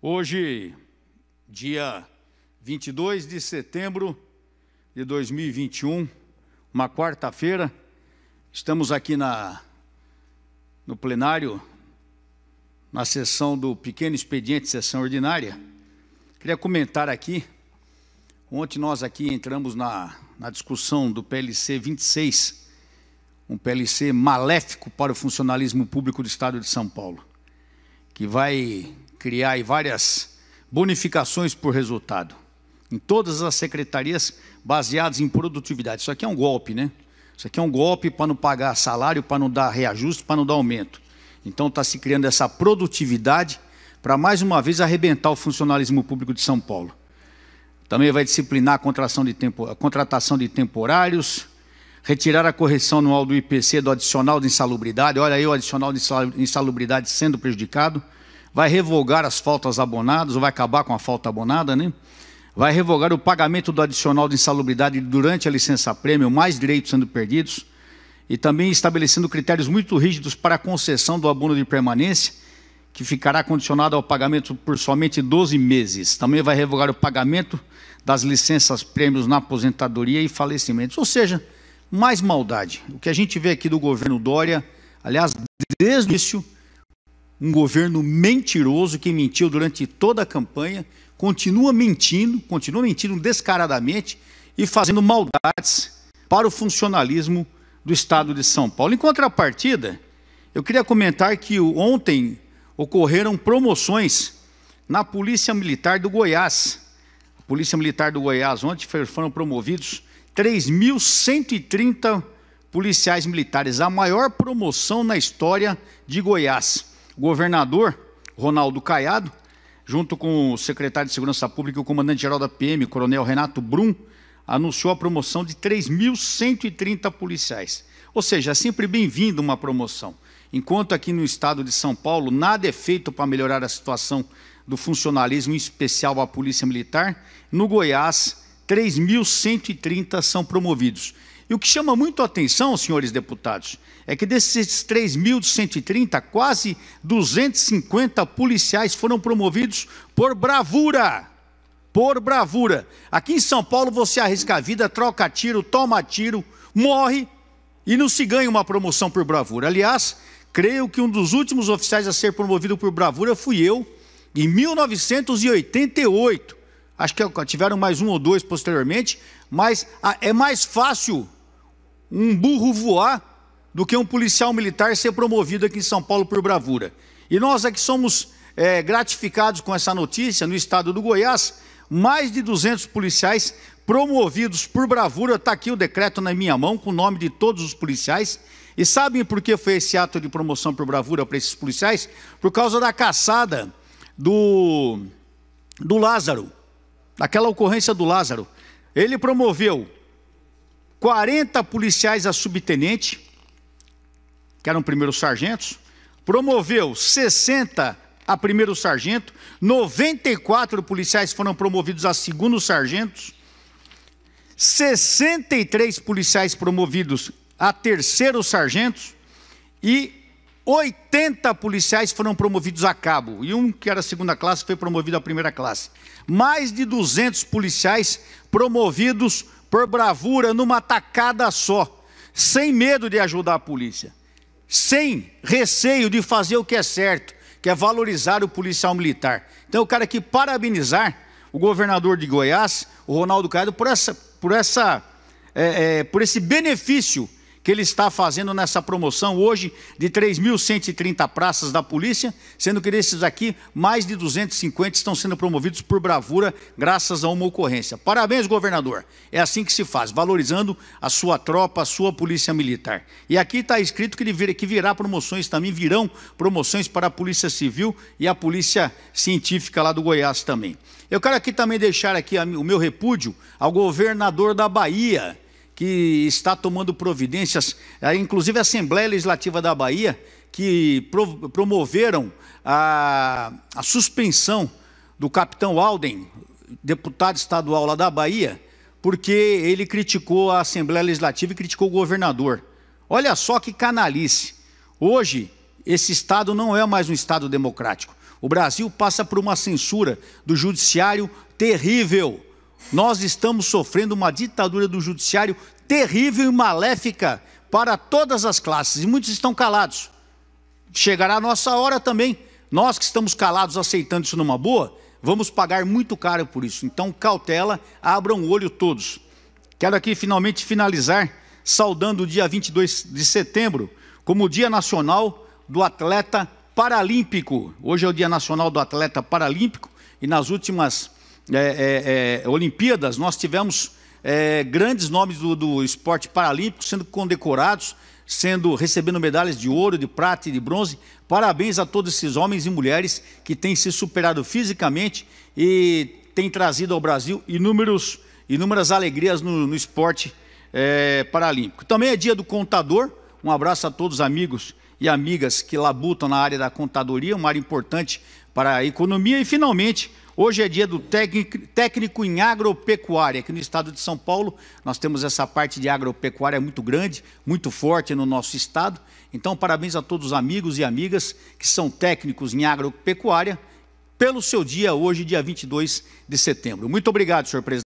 Hoje, dia 22 de setembro de 2021, uma quarta-feira, estamos aqui na, no plenário, na sessão do Pequeno Expediente, sessão ordinária. Queria comentar aqui, ontem nós aqui entramos na, na discussão do PLC 26, um PLC maléfico para o funcionalismo público do Estado de São Paulo, que vai criar várias bonificações por resultado. Em todas as secretarias baseadas em produtividade. Isso aqui é um golpe, né? Isso aqui é um golpe para não pagar salário, para não dar reajuste, para não dar aumento. Então está se criando essa produtividade para mais uma vez arrebentar o funcionalismo público de São Paulo. Também vai disciplinar a, de tempo, a contratação de temporários, retirar a correção anual do IPC do adicional de insalubridade. Olha aí o adicional de insalubridade sendo prejudicado vai revogar as faltas abonadas, ou vai acabar com a falta abonada, né? vai revogar o pagamento do adicional de insalubridade durante a licença-prêmio, mais direitos sendo perdidos, e também estabelecendo critérios muito rígidos para a concessão do abono de permanência, que ficará condicionado ao pagamento por somente 12 meses. Também vai revogar o pagamento das licenças-prêmios na aposentadoria e falecimentos. Ou seja, mais maldade. O que a gente vê aqui do governo Dória, aliás, desde o início, um governo mentiroso que mentiu durante toda a campanha, continua mentindo, continua mentindo descaradamente e fazendo maldades para o funcionalismo do Estado de São Paulo. Em contrapartida, eu queria comentar que ontem ocorreram promoções na Polícia Militar do Goiás. A Polícia Militar do Goiás, ontem foram promovidos 3.130 policiais militares, a maior promoção na história de Goiás o governador Ronaldo Caiado, junto com o secretário de Segurança Pública e o comandante-geral da PM, coronel Renato Brum, anunciou a promoção de 3.130 policiais. Ou seja, é sempre bem-vinda uma promoção. Enquanto aqui no estado de São Paulo nada é feito para melhorar a situação do funcionalismo, em especial a Polícia Militar, no Goiás, 3.130 são promovidos. E o que chama muito a atenção, senhores deputados, é que desses 3.130, quase 250 policiais foram promovidos por bravura. Por bravura. Aqui em São Paulo você arrisca a vida, troca tiro, toma tiro, morre e não se ganha uma promoção por bravura. Aliás, creio que um dos últimos oficiais a ser promovido por bravura fui eu, em 1988. Acho que tiveram mais um ou dois posteriormente, mas ah, é mais fácil um burro voar do que um policial militar ser promovido aqui em São Paulo por bravura. E nós aqui é somos é, gratificados com essa notícia no estado do Goiás, mais de 200 policiais promovidos por bravura, está aqui o decreto na minha mão, com o nome de todos os policiais. E sabem por que foi esse ato de promoção por bravura para esses policiais? Por causa da caçada do, do Lázaro, daquela ocorrência do Lázaro. Ele promoveu 40 policiais a subtenente, que eram primeiros sargentos, promoveu 60 a primeiro sargento, 94 policiais foram promovidos a segundo sargentos, 63 policiais promovidos a terceiro sargentos e 80 policiais foram promovidos a cabo e um que era segunda classe foi promovido à primeira classe. Mais de 200 policiais promovidos por bravura, numa tacada só, sem medo de ajudar a polícia, sem receio de fazer o que é certo, que é valorizar o policial militar. Então eu quero aqui parabenizar o governador de Goiás, o Ronaldo Caiado, por essa, por essa, é, é, por esse benefício que ele está fazendo nessa promoção hoje de 3.130 praças da polícia, sendo que desses aqui, mais de 250 estão sendo promovidos por bravura, graças a uma ocorrência. Parabéns, governador. É assim que se faz, valorizando a sua tropa, a sua polícia militar. E aqui está escrito que, vir, que virá promoções também, virão promoções para a Polícia Civil e a Polícia Científica lá do Goiás também. Eu quero aqui também deixar aqui o meu repúdio ao governador da Bahia, que está tomando providências, eh, inclusive a Assembleia Legislativa da Bahia, que promoveram a, a suspensão do capitão Alden, deputado estadual lá da Bahia, porque ele criticou a Assembleia Legislativa e criticou o governador. Olha só que canalice. Hoje, esse Estado não é mais um Estado democrático. O Brasil passa por uma censura do judiciário terrível. Nós estamos sofrendo uma ditadura do judiciário terrível e maléfica para todas as classes, e muitos estão calados. Chegará a nossa hora também. Nós que estamos calados aceitando isso numa boa, vamos pagar muito caro por isso. Então, cautela, abram o olho todos. Quero aqui finalmente finalizar saudando o dia 22 de setembro como o Dia Nacional do Atleta Paralímpico. Hoje é o Dia Nacional do Atleta Paralímpico e nas últimas é, é, é, Olimpíadas, nós tivemos é, grandes nomes do, do esporte paralímpico sendo condecorados, sendo recebendo medalhas de ouro, de prata e de bronze. Parabéns a todos esses homens e mulheres que têm se superado fisicamente e têm trazido ao Brasil inúmeros, inúmeras alegrias no, no esporte é, paralímpico. Também é dia do contador. Um abraço a todos os amigos e amigas que labutam na área da contadoria, uma área importante para a economia. E finalmente, Hoje é dia do técnico, em agropecuária. Aqui no estado de São Paulo, nós temos essa parte de agropecuária muito grande, muito forte no nosso estado. Então, parabéns a todos os amigos e amigas que são técnicos em agropecuária pelo seu dia hoje, dia 22 de setembro. Muito obrigado, senhor presidente.